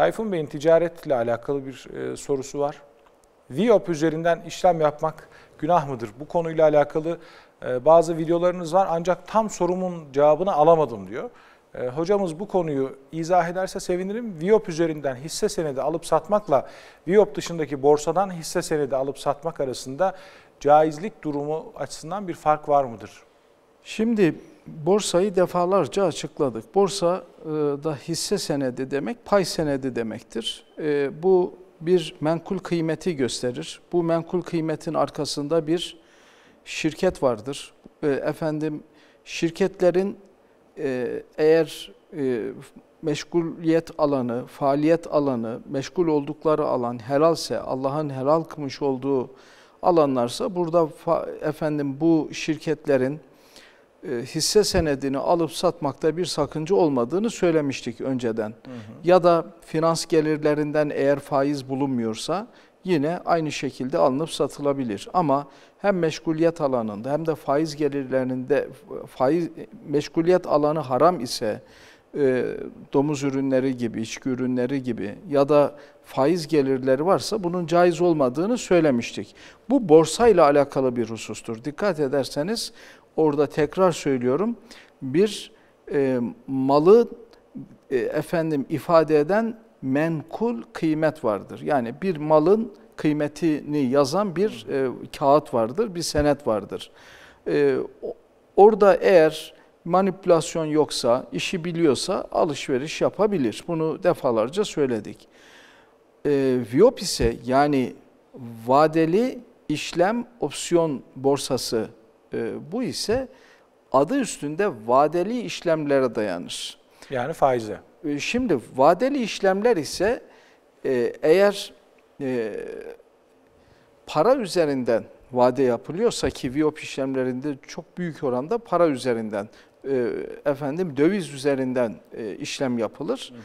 Tayfun Bey'in ticaretle alakalı bir e, sorusu var. Viop üzerinden işlem yapmak günah mıdır? Bu konuyla alakalı e, bazı videolarınız var ancak tam sorumun cevabını alamadım diyor. E, hocamız bu konuyu izah ederse sevinirim. Viop üzerinden hisse senedi alıp satmakla Viop dışındaki borsadan hisse senedi alıp satmak arasında caizlik durumu açısından bir fark var mıdır? Şimdi borsayı defalarca açıkladık. Borsa e, da hisse senedi demek, pay senedi demektir. E, bu bir menkul kıymeti gösterir. Bu menkul kıymetin arkasında bir şirket vardır. E, efendim şirketlerin eğer meşguliyet alanı, faaliyet alanı, meşgul oldukları alan helalse, Allah'ın helal kılmış olduğu alanlarsa burada efendim bu şirketlerin e, hisse senedini alıp satmakta bir sakınca olmadığını söylemiştik önceden. Hı hı. Ya da finans gelirlerinden eğer faiz bulunmuyorsa yine aynı şekilde alınıp satılabilir. Ama hem meşguliyet alanında hem de faiz gelirlerinde faiz meşguliyet alanı haram ise e, domuz ürünleri gibi, içki ürünleri gibi ya da faiz gelirleri varsa bunun caiz olmadığını söylemiştik. Bu borsayla alakalı bir husustur. Dikkat ederseniz orada tekrar söylüyorum bir e, malı e, efendim ifade eden menkul kıymet vardır. Yani bir malın kıymetini yazan bir e, kağıt vardır, bir senet vardır. E, orada eğer manipülasyon yoksa, işi biliyorsa alışveriş yapabilir. Bunu defalarca söyledik. E, Viyop ise yani vadeli işlem opsiyon borsası ee, bu ise adı üstünde vadeli işlemlere dayanır. Yani faize. Ee, şimdi vadeli işlemler ise e, eğer e, para üzerinden vade yapılıyorsa ki VIOP işlemlerinde çok büyük oranda para üzerinden e, efendim döviz üzerinden e, işlem yapılır. Hı hı.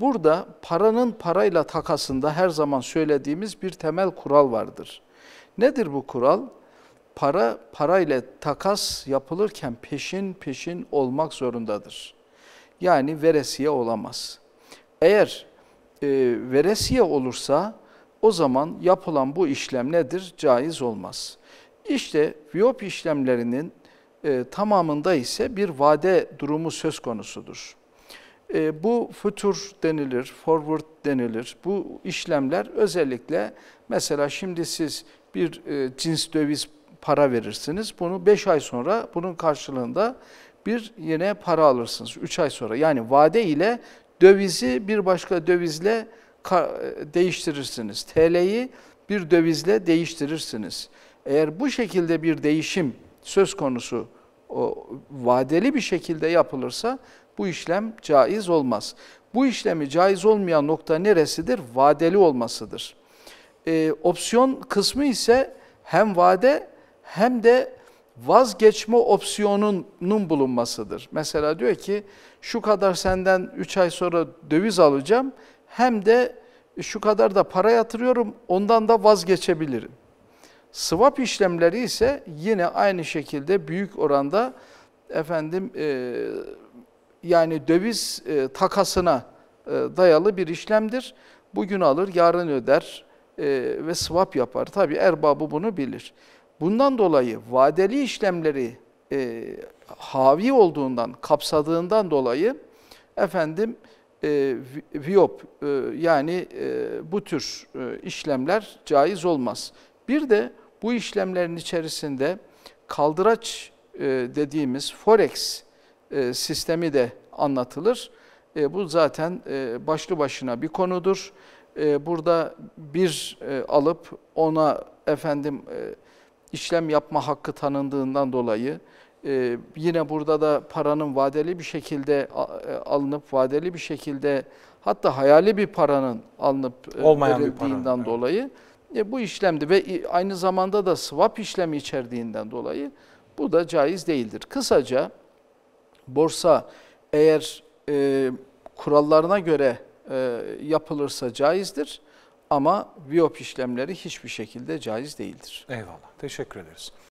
Burada paranın parayla takasında her zaman söylediğimiz bir temel kural vardır. Nedir bu kural? para parayla takas yapılırken peşin peşin olmak zorundadır. Yani veresiye olamaz. Eğer e, veresiye olursa o zaman yapılan bu işlem nedir? Caiz olmaz. İşte viyop işlemlerinin e, tamamında ise bir vade durumu söz konusudur. E, bu futur denilir, forward denilir. Bu işlemler özellikle mesela şimdi siz bir e, cins döviz para verirsiniz. Bunu 5 ay sonra bunun karşılığında bir yine para alırsınız 3 ay sonra. Yani vade ile dövizi bir başka dövizle e, değiştirirsiniz. TL'yi bir dövizle değiştirirsiniz. Eğer bu şekilde bir değişim söz konusu o, vadeli bir şekilde yapılırsa bu işlem caiz olmaz. Bu işlemi caiz olmayan nokta neresidir? Vadeli olmasıdır. E, opsiyon kısmı ise hem vade hem de vazgeçme opsiyonunun bulunmasıdır. Mesela diyor ki şu kadar senden 3 ay sonra döviz alacağım hem de şu kadar da para yatırıyorum ondan da vazgeçebilirim. Swap işlemleri ise yine aynı şekilde büyük oranda efendim e, yani döviz e, takasına e, dayalı bir işlemdir. Bugün alır yarın öder e, ve swap yapar. Tabi erbabı bunu bilir. Bundan dolayı vadeli işlemleri e, havi olduğundan, kapsadığından dolayı efendim e, viyop e, yani e, bu tür e, işlemler caiz olmaz. Bir de bu işlemlerin içerisinde kaldıraç e, dediğimiz forex e, sistemi de anlatılır. E, bu zaten e, başlı başına bir konudur. E, burada bir e, alıp ona efendim e, işlem yapma hakkı tanındığından dolayı e, yine burada da paranın vadeli bir şekilde e, alınıp vadeli bir şekilde hatta hayali bir paranın alınıp e, Olmayan verildiğinden paranın, dolayı e, bu işlemdi ve aynı zamanda da swap işlemi içerdiğinden dolayı bu da caiz değildir. Kısaca borsa eğer e, kurallarına göre e, yapılırsa caizdir. Ama biyop işlemleri hiçbir şekilde caiz değildir. Eyvallah. Teşekkür ederiz.